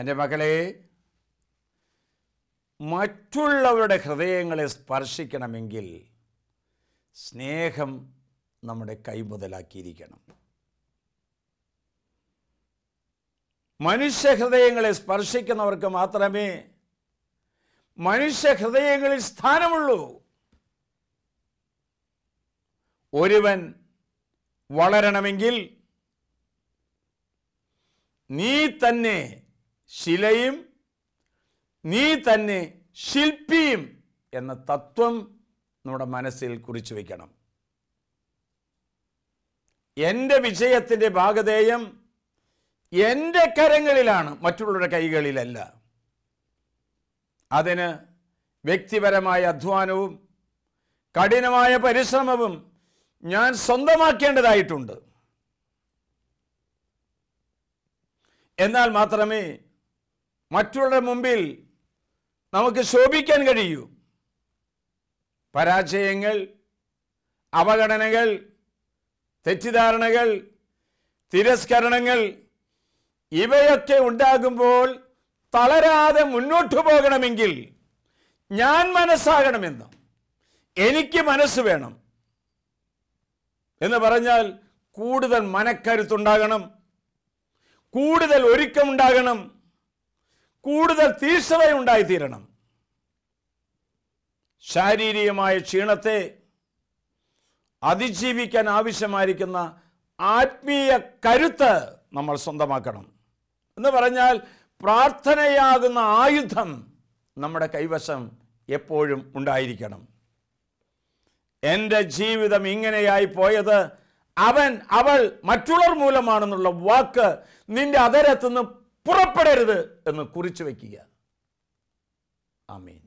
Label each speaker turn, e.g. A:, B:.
A: എൻ്റെ മക്കളെ മറ്റുള്ളവരുടെ ഹൃദയങ്ങളെ സ്പർശിക്കണമെങ്കിൽ സ്നേഹം നമ്മുടെ കൈമുതലാക്കിയിരിക്കണം മനുഷ്യ ഹൃദയങ്ങളെ സ്പർശിക്കുന്നവർക്ക് മാത്രമേ മനുഷ്യ ഹൃദയങ്ങളിൽ സ്ഥാനമുള്ളൂ ഒരുവൻ വളരണമെങ്കിൽ നീ തന്നെ ശിലയും നീ തന്നെ ശില്പിയും എന്ന തത്വം നമ്മുടെ മനസ്സിൽ കുറിച്ചു വയ്ക്കണം എൻ്റെ വിജയത്തിൻ്റെ ഭാഗധേയം എൻ്റെ കരങ്ങളിലാണ് മറ്റുള്ളവരുടെ കൈകളിലല്ല അതിന് വ്യക്തിപരമായ അധ്വാനവും കഠിനമായ പരിശ്രമവും ഞാൻ സ്വന്തമാക്കേണ്ടതായിട്ടുണ്ട് എന്നാൽ മാത്രമേ മറ്റുള്ളവരുടെ മുമ്പിൽ നമുക്ക് ശോഭിക്കാൻ കഴിയൂ പരാജയങ്ങൾ അവഗണനകൾ തെറ്റിദ്ധാരണകൾ തിരസ്കരണങ്ങൾ ഇവയൊക്കെ ഉണ്ടാകുമ്പോൾ തളരാതെ മുന്നോട്ടു പോകണമെങ്കിൽ ഞാൻ മനസ്സാകണമെന്ന് എനിക്ക് മനസ്സ് വേണം എന്ന് പറഞ്ഞാൽ കൂടുതൽ മനക്കരുത്തുണ്ടാകണം കൂടുതൽ ഒരുക്കമുണ്ടാകണം കൂടുതൽ ഉണ്ടായിത്തീരണം ശാരീരികമായ ക്ഷീണത്തെ അതിജീവിക്കാൻ ആവശ്യമായിരിക്കുന്ന ആത്മീയ കരുത്ത് നമ്മൾ സ്വന്തമാക്കണം എന്ന് പറഞ്ഞാൽ പ്രാർത്ഥനയാകുന്ന ആയുധം നമ്മുടെ കൈവശം എപ്പോഴും ഉണ്ടായിരിക്കണം എൻ്റെ ജീവിതം ഇങ്ങനെയായി പോയത് അവൻ അവൾ മറ്റുള്ളവർ മൂലമാണെന്നുള്ള വാക്ക് നിന്റെ അതരത്തുനിന്ന് പുറപ്പെടരുത് എന്ന് കുറിച്ചു വയ്ക്കുക ആമീൻ